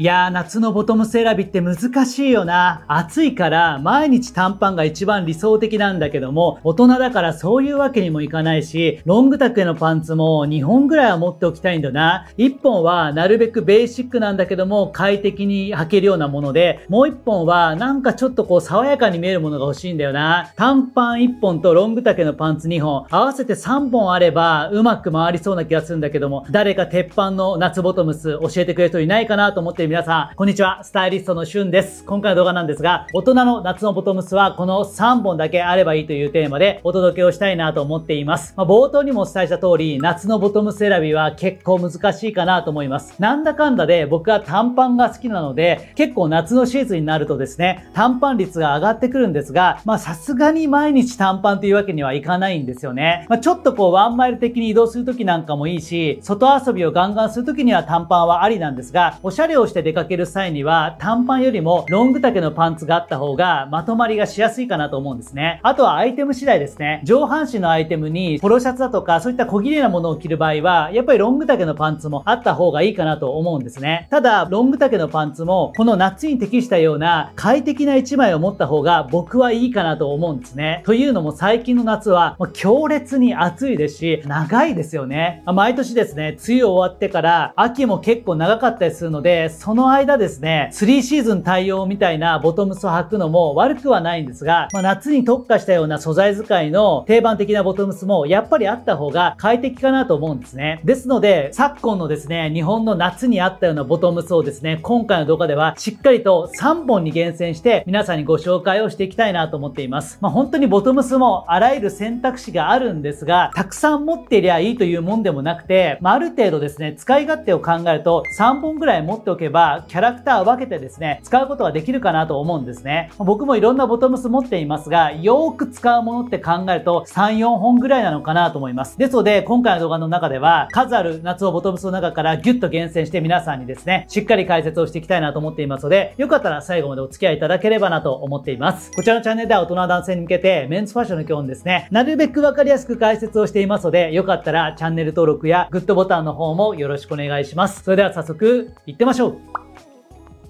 いやー、夏のボトムス選びって難しいよな。暑いから毎日短パンが一番理想的なんだけども、大人だからそういうわけにもいかないし、ロング丈のパンツも2本ぐらいは持っておきたいんだな。1本はなるべくベーシックなんだけども、快適に履けるようなもので、もう1本はなんかちょっとこう爽やかに見えるものが欲しいんだよな。短パン1本とロング丈のパンツ2本、合わせて3本あればうまく回りそうな気がするんだけども、誰か鉄板の夏ボトムス教えてくれる人いないかなと思って皆さん、こんにちは。スタイリストのしゅんです。今回の動画なんですが、大人の夏のボトムスはこの3本だけあればいいというテーマでお届けをしたいなと思っています。まあ、冒頭にもお伝えした通り、夏のボトムス選びは結構難しいかなと思います。なんだかんだで僕は短パンが好きなので、結構夏のシーズンになるとですね、短パン率が上がってくるんですが、まあさすがに毎日短パンというわけにはいかないんですよね。まあ、ちょっとこうワンマイル的に移動するときなんかもいいし、外遊びをガンガンするときには短パンはありなんですが、おしゃれをしてして出かける際には、短パンよりもロング丈のパンツがあった方が、まとまりがしやすいかなと思うんですね。あとはアイテム次第ですね。上半身のアイテムに、ポロシャツだとか、そういった小綺麗なものを着る場合は、やっぱりロング丈のパンツもあった方がいいかなと思うんですね。ただ、ロング丈のパンツも、この夏に適したような快適な1枚を持った方が僕はいいかなと思うんですね。というのも最近の夏は、強烈に暑いですし、長いですよね。毎年ですね、梅雨終わってから、秋も結構長かったりするので、その間ですね、3シーズン対応みたいなボトムスを履くのも悪くはないんですが、まあ、夏に特化したような素材使いの定番的なボトムスもやっぱりあった方が快適かなと思うんですね。ですので、昨今のですね、日本の夏にあったようなボトムスをですね、今回の動画ではしっかりと3本に厳選して皆さんにご紹介をしていきたいなと思っています。まあ、本当にボトムスもあらゆる選択肢があるんですが、たくさん持ってりゃいいというもんでもなくて、まあ、ある程度ですね、使い勝手を考えると3本ぐらい持っておけばれば、キャラクター分けてですね、使うことができるかなと思うんですね。僕もいろんなボトムス持っていますが、よーく使うものって考えると、3、4本ぐらいなのかなと思います。ですので、今回の動画の中では、数ある夏をボトムスの中からギュッと厳選して皆さんにですね、しっかり解説をしていきたいなと思っていますので、よかったら最後までお付き合いいただければなと思っています。こちらのチャンネルでは大人男性に向けて、メンズファッションの基本ですね、なるべくわかりやすく解説をしていますので、よかったらチャンネル登録やグッドボタンの方もよろしくお願いします。それでは早速、行ってましょう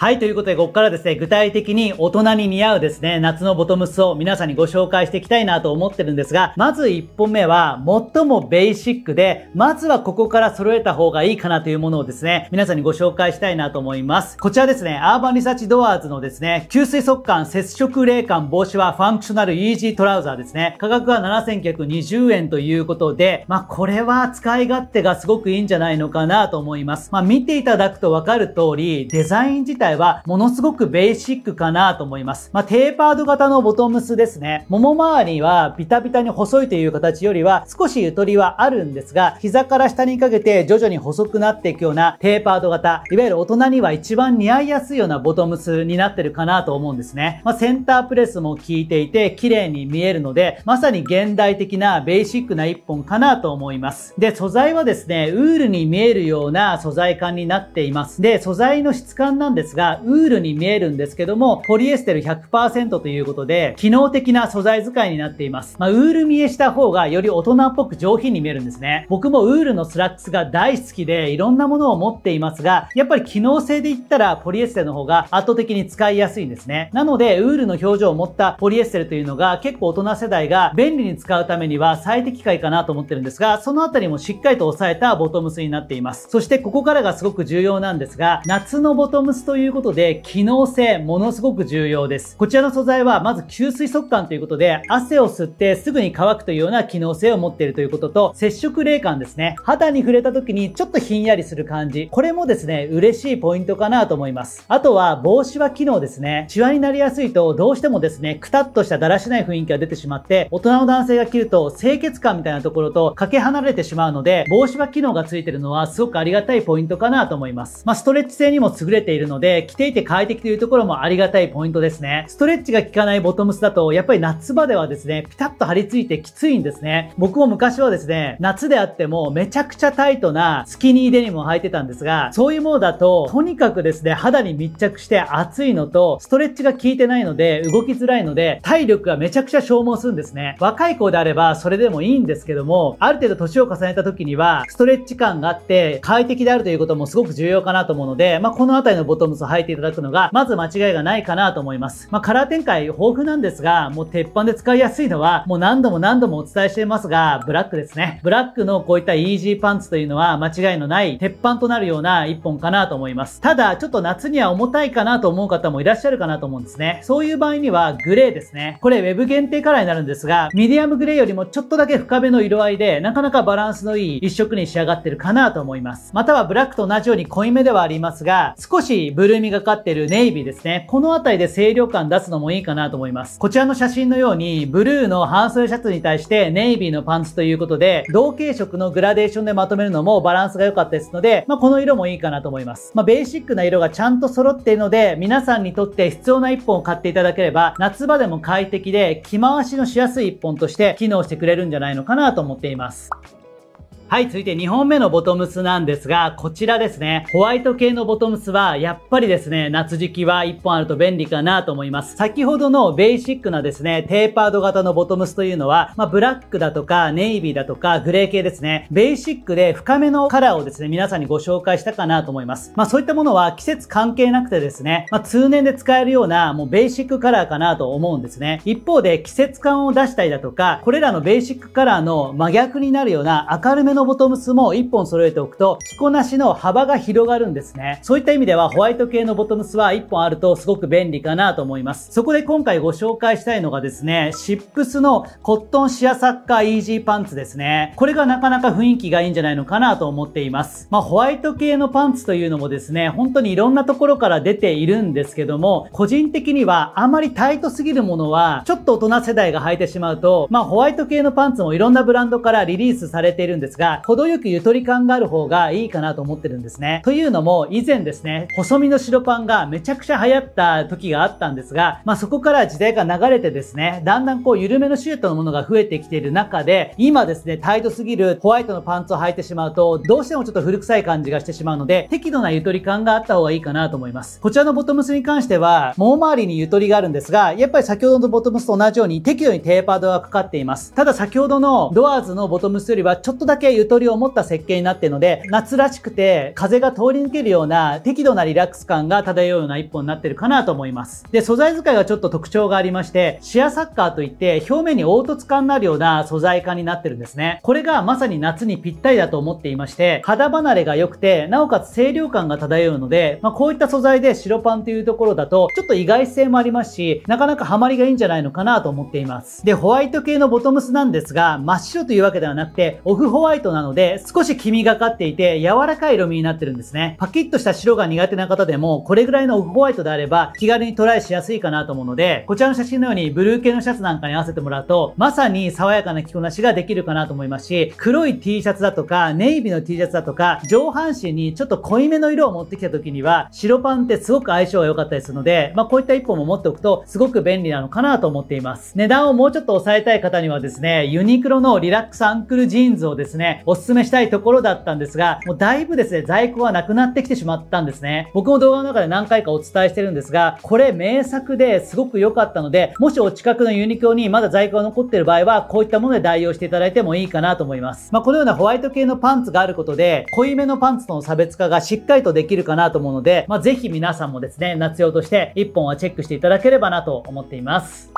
はい、ということで、ここからですね、具体的に大人に似合うですね、夏のボトムスを皆さんにご紹介していきたいなと思ってるんですが、まず1本目は、最もベーシックで、まずはここから揃えた方がいいかなというものをですね、皆さんにご紹介したいなと思います。こちらですね、アーバンリサーチドアーズのですね、吸水速乾、接触冷感、防止はファンクショナルイージートラウザーですね。価格は7920円ということで、まあ、これは使い勝手がすごくいいんじゃないのかなと思います。まあ、見ていただくとわかる通り、デザイン自体体はものすごくベーシックかなと思います。まあ、テーパード型のボトムスですね。もも周りはビタビタに細いという形よりは少しゆとりはあるんですが、膝から下にかけて徐々に細くなっていくようなテーパード型、いわゆる大人には一番似合いやすいようなボトムスになってるかなと思うんですね。まあ、センタープレスも効いていて綺麗に見えるので、まさに現代的なベーシックな一本かなと思います。で、素材はですね、ウールに見えるような素材感になっています。で、素材の質感なんですが、ウールに見えるんですけども、ポリエステル100%ということで、機能的な素材使いになっています。まあ、ウール見えした方がより大人っぽく上品に見えるんですね。僕もウールのスラックスが大好きで、いろんなものを持っていますが、やっぱり機能性で言ったらポリエステルの方が圧倒的に使いやすいんですね。なので、ウールの表情を持ったポリエステルというのが結構大人世代が便利に使うためには最適解かなと思ってるんですが、そのあたりもしっかりと抑えたボトムスになっています。そしてここからがすごく重要なんですが、夏のボトムスというということで、機能性、ものすごく重要です。こちらの素材は、まず吸水速乾ということで、汗を吸ってすぐに乾くというような機能性を持っているということと、接触冷感ですね。肌に触れた時にちょっとひんやりする感じ。これもですね、嬉しいポイントかなと思います。あとは、帽子は機能ですね。シワになりやすいと、どうしてもですね、くたっとしただらしない雰囲気が出てしまって、大人の男性が着ると清潔感みたいなところとかけ離れてしまうので、帽子は機能がついてるのはすごくありがたいポイントかなと思います。まあ、ストレッチ性にも優れているので、着ていて快適というところもありがたいポイントですね。ストレッチが効かないボトムスだと、やっぱり夏場ではですね、ピタッと張り付いてきついんですね。僕も昔はですね、夏であってもめちゃくちゃタイトなスキニーデニムを履いてたんですが、そういうものだと、とにかくですね、肌に密着して暑いのと、ストレッチが効いてないので、動きづらいので、体力がめちゃくちゃ消耗するんですね。若い子であれば、それでもいいんですけども、ある程度年を重ねた時には、ストレッチ感があって、快適であるということもすごく重要かなと思うので、まあ、この辺りのボトムつ履いていただくのが、まず間違いがないかなと思います。まあ、カラー展開豊富なんですが、もう鉄板で使いやすいのは、もう何度も何度もお伝えしていますが、ブラックですね。ブラックのこういったイージーパンツというのは間違いのない鉄板となるような一本かなと思います。ただ、ちょっと夏には重たいかなと思う方もいらっしゃるかなと思うんですね。そういう場合には、グレーですね。これ、ウェブ限定カラーになるんですが、ミディアムグレーよりもちょっとだけ深めの色合いで、なかなかバランスのいい一色に仕上がってるかなと思います。またはブラックと同じように濃いめではありますが、少しブルーみがかってるネイビーですね。この辺りで清涼感出すのもいいかなと思います。こちらの写真のように、ブルーの半袖シャツに対してネイビーのパンツということで、同系色のグラデーションでまとめるのもバランスが良かったですので、まあ、この色もいいかなと思います。まあ、ベーシックな色がちゃんと揃っているので、皆さんにとって必要な一本を買っていただければ、夏場でも快適で、着回しのしやすい一本として機能してくれるんじゃないのかなと思っています。はい、続いて2本目のボトムスなんですが、こちらですね。ホワイト系のボトムスは、やっぱりですね、夏時期は1本あると便利かなと思います。先ほどのベーシックなですね、テーパード型のボトムスというのは、まあ、ブラックだとか、ネイビーだとか、グレー系ですね。ベーシックで深めのカラーをですね、皆さんにご紹介したかなと思います。まあ、そういったものは季節関係なくてですね、まあ、通年で使えるような、もうベーシックカラーかなと思うんですね。一方で、季節感を出したりだとか、これらのベーシックカラーの真逆になるような明るめののボトムスも1本揃えておくと着こなしの幅が広がるんですね。そういった意味ではホワイト系のボトムスは1本あるとすごく便利かなと思います。そこで今回ご紹介したいのがですね、シップスのコットンシアサッカーイージーパンツですね。これがなかなか雰囲気がいいんじゃないのかなと思っています。まあホワイト系のパンツというのもですね、本当にいろんなところから出ているんですけども、個人的にはあまりタイトすぎるものはちょっと大人世代が履いてしまうと、まあホワイト系のパンツもいろんなブランドからリリースされているんですが、ら、程よくゆとり感がある方がいいかなと思ってるんですね。というのも、以前ですね、細身の白パンがめちゃくちゃ流行った時があったんですが、まあ、そこから時代が流れてですね、だんだんこう緩めのシュートのものが増えてきている中で、今ですね、タイトすぎるホワイトのパンツを履いてしまうと、どうしてもちょっと古臭い感じがしてしまうので、適度なゆとり感があった方がいいかなと思います。こちらのボトムスに関しては、もう周りにゆとりがあるんですが、やっぱり先ほどのボトムスと同じように適度にテーパードがかかっています。ただ先ほどのドアーズのボトムスよりはちょっとだけゆとりを持った設計になっているので、夏らしくて風が通り抜けるような適度なリラックス感が漂うような一本になってるかなと思います。で、素材使いがちょっと特徴がありまして、シアサッカーといって表面に凹凸感になるような素材感になってるんですね。これがまさに夏にぴったりだと思っていまして、肌離れが良くて、なおかつ清涼感が漂うので、まあ、こういった素材で白パンというところだと、ちょっと意外性もありますし、なかなかハマりがいいんじゃないのかなと思っています。で、ホワイト系のボトムスなんですが、真っ白というわけではなくて、オフホワイトトなので、少し黄みがかっていて、柔らかい色味になってるんですね。パキッとした白が苦手な方でも、これぐらいのオフホワイトであれば、気軽にトライしやすいかなと思うので、こちらの写真のように、ブルー系のシャツなんかに合わせてもらうと、まさに爽やかな着こなしができるかなと思いますし、黒い T シャツだとか、ネイビーの T シャツだとか、上半身にちょっと濃いめの色を持ってきた時には、白パンってすごく相性が良かったりするので、まあ、こういった一本も持っておくと、すごく便利なのかなと思っています。値段をもうちょっと抑えたい方にはですね、ユニクロのリラックスアンクルジーンズをですね、おすすめしたいところだったんですが、もうだいぶですね、在庫はなくなってきてしまったんですね。僕も動画の中で何回かお伝えしてるんですが、これ名作ですごく良かったので、もしお近くのユニクロにまだ在庫が残ってる場合は、こういったもので代用していただいてもいいかなと思います。まあ、このようなホワイト系のパンツがあることで、濃いめのパンツとの差別化がしっかりとできるかなと思うので、まあ、ぜひ皆さんもですね、夏用として1本はチェックしていただければなと思っています。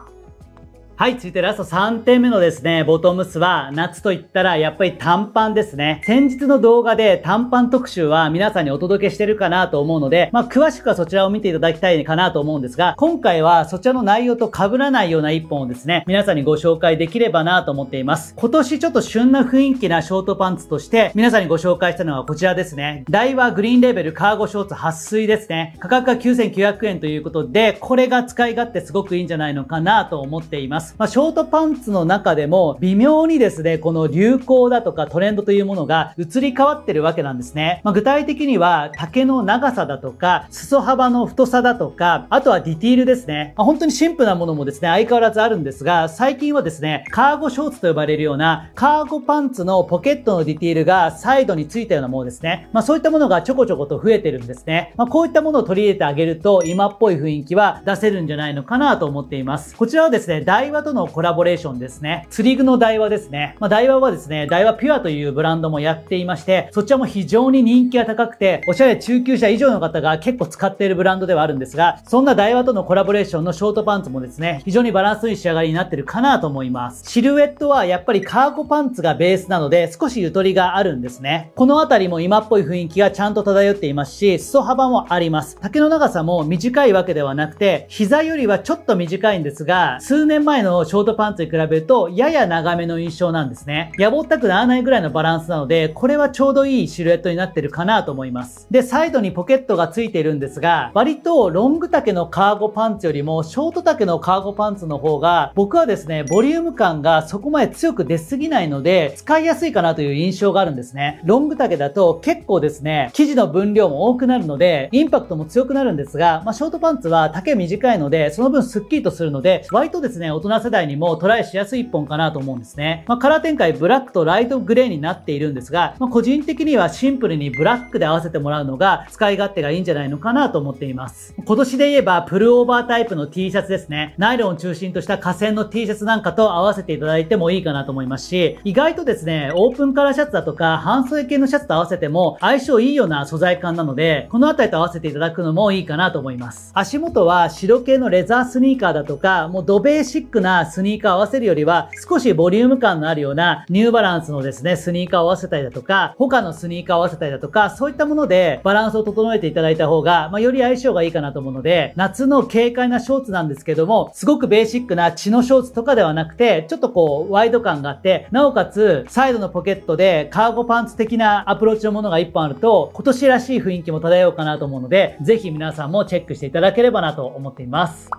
はい、続いてラスト3点目のですね、ボトムスは、夏と言ったらやっぱり短パンですね。先日の動画で短パン特集は皆さんにお届けしてるかなと思うので、まあ、詳しくはそちらを見ていただきたいかなと思うんですが、今回はそちらの内容と被らないような一本をですね、皆さんにご紹介できればなと思っています。今年ちょっと旬な雰囲気なショートパンツとして、皆さんにご紹介したのはこちらですね。ダイワグリーンレベルカーゴショーツ撥水ですね。価格が9900円ということで、これが使い勝手すごくいいんじゃないのかなと思っています。。まあ、ショートパンツの中でも微妙にですね、この流行だとかトレンドというものが移り変わってるわけなんですね。まあ、具体的には丈の長さだとか、裾幅の太さだとか、あとはディティールですね。まあ、本当にシンプルなものもですね、相変わらずあるんですが、最近はですね、カーゴショーツと呼ばれるような、カーゴパンツのポケットのディティールがサイドについたようなものですね。まあ、そういったものがちょこちょこと増えてるんですね。まあ、こういったものを取り入れてあげると、今っぽい雰囲気は出せるんじゃないのかなと思っています。こちらはですね、画とのコラボレーションですね。釣り具のダイワですね。まあ、イワはですね、ダイワピュアというブランドもやっていまして、そちらも非常に人気が高くて、おしゃれ中級者以上の方が結構使っているブランドではあるんですが、そんなダイワとのコラボレーションのショートパンツもですね、非常にバランスのいい仕上がりになってるかなと思います。シルエットはやっぱりカーゴパンツがベースなので、少しゆとりがあるんですね。この辺りも今っぽい雰囲気がちゃんと漂っていますし、裾幅もあります。丈の長さも短いわけではなくて、膝よりはちょっと短いんですが、数年前前のショートパンツに比べると、やや長めの印象なんですね。やぼったくならないぐらいのバランスなので、これはちょうどいいシルエットになってるかなと思います。で、サイドにポケットがついているんですが、割とロング丈のカーゴパンツよりも、ショート丈のカーゴパンツの方が、僕はですね、ボリューム感がそこまで強く出すぎないので、使いやすいかなという印象があるんですね。ロング丈だと結構ですね、生地の分量も多くなるので、インパクトも強くなるんですが、まあ、ショートパンツは丈短いので、その分スッキリとするので、割とですね、大人人世代にもトライしやすい一本かなと思うんですね。まあ、カラー展開ブラックとライトグレーになっているんですが、まあ、個人的にはシンプルにブラックで合わせてもらうのが使い勝手がいいんじゃないのかなと思っています。今年で言えばプルオーバータイプの T シャツですね。ナイロンを中心とした河川の T シャツなんかと合わせていただいてもいいかなと思いますし、意外とですね、オープンカラーシャツだとか半袖系のシャツと合わせても相性いいような素材感なので、この辺りと合わせていただくのもいいかなと思います。足元は白系のレザースニーカーだとか、もうドベーシックなスニーカーを合わせるよりは、少しボリューム感のあるようなニューバランスのですね、スニーカーを合わせたりだとか、他のスニーカーを合わせたりだとか、そういったものでバランスを整えていただいた方が、まあ、より相性がいいかなと思うので、夏の軽快なショーツなんですけども、すごくベーシックな血のショーツとかではなくて、ちょっとこう、ワイド感があって、なおかつ、サイドのポケットでカーゴパンツ的なアプローチのものが1本あると、今年らしい雰囲気も漂うかなと思うので、ぜひ皆さんもチェックしていただければなと思っています。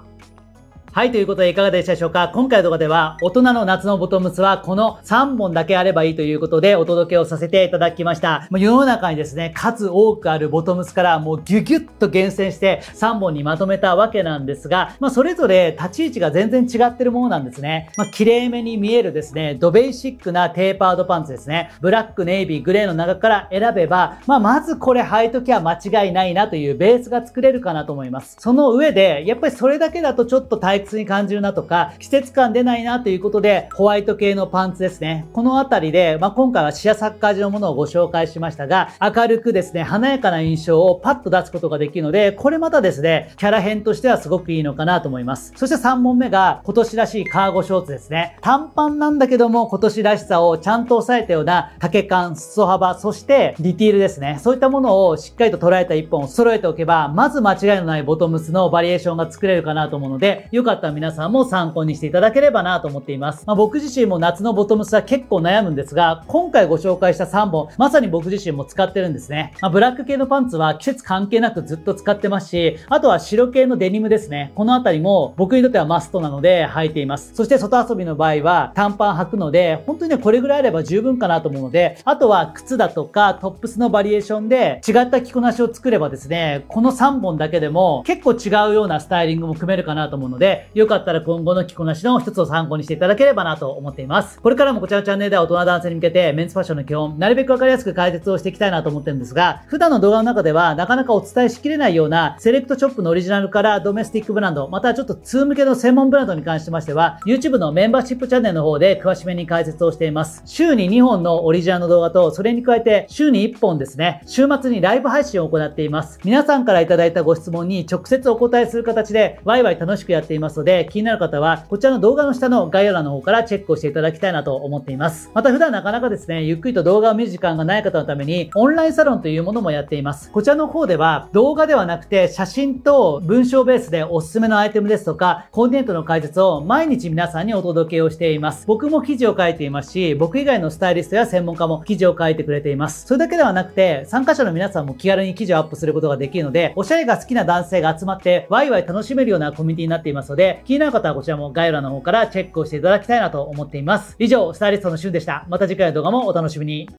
はい、ということでいかがでしたでしょうか今回の動画では大人の夏のボトムスはこの3本だけあればいいということでお届けをさせていただきました。もう世の中にですね、数多くあるボトムスからもうギュギュッと厳選して3本にまとめたわけなんですが、まあそれぞれ立ち位置が全然違ってるものなんですね。まあ綺麗めに見えるですね、ドベーシックなテーパードパンツですね。ブラック、ネイビー、グレーの中から選べば、まあまずこれ履いときは間違いないなというベースが作れるかなと思います。その上で、やっぱりそれだけだとちょっと対退に感じるなとか、季節感出ないなということで、ホワイト系のパンツですね。このあたりで、まあ、今回はシアサッカー地のものをご紹介しましたが、明るくですね、華やかな印象をパッと出すことができるので、これまたですね、キャラ編としてはすごくいいのかなと思います。そして3問目が、今年らしいカーゴショーツですね。短パンなんだけども、今年らしさをちゃんと抑えたような丈感、裾幅、そしてディティールですね。そういったものをしっかりと捉えた1本を揃えておけば、まず間違いのないボトムスのバリエーションが作れるかなと思うので、よかかったら皆さんも参考にしていただければなと思っています。まあ、僕自身も夏のボトムスは結構悩むんですが、今回ご紹介した3本、まさに僕自身も使ってるんですね。まあ、ブラック系のパンツは季節関係なくずっと使ってますし、あとは白系のデニムですね。このあたりも僕にとってはマストなので履いています。そして外遊びの場合は短パン履くので、本当にね、これぐらいあれば十分かなと思うので、あとは靴だとかトップスのバリエーションで違った着こなしを作ればですね、この3本だけでも結構違うようなスタイリングも組めるかなと思うので、よかったら今後の着こなしの一つを参考にしていただければなと思っています。これからもこちらのチャンネルでは大人男性に向けてメンズファッションの基本、なるべくわかりやすく解説をしていきたいなと思ってるんですが、普段の動画の中ではなかなかお伝えしきれないようなセレクトショップのオリジナルからドメスティックブランド、またちょっと通向けの専門ブランドに関しましては、YouTube のメンバーシップチャンネルの方で詳しめに解説をしています。週に2本のオリジナルの動画と、それに加えて週に1本ですね、週末にライブ配信を行っています。皆さんから頂いたご質問に直接お答えする形で、ワイワイ楽しくやっています。ますので、気になる方は、こちらの動画の下の概要欄の方からチェックをしていただきたいなと思っています。また普段なかなかですね、ゆっくりと動画を見る時間がない方のために、オンラインサロンというものもやっています。こちらの方では、動画ではなくて、写真と文章ベースでおすすめのアイテムですとか、コーディネートの解説を毎日皆さんにお届けをしています。僕も記事を書いていますし、僕以外のスタイリストや専門家も記事を書いてくれています。それだけではなくて、参加者の皆さんも気軽に記事をアップすることができるので、おしゃれが好きな男性が集まって、ワイワイ楽しめるようなコミュニティになっていますので、で、気になる方はこちらも概要欄の方からチェックをしていただきたいなと思っています。以上、スタイリストのしゅんでした。また次回の動画もお楽しみに。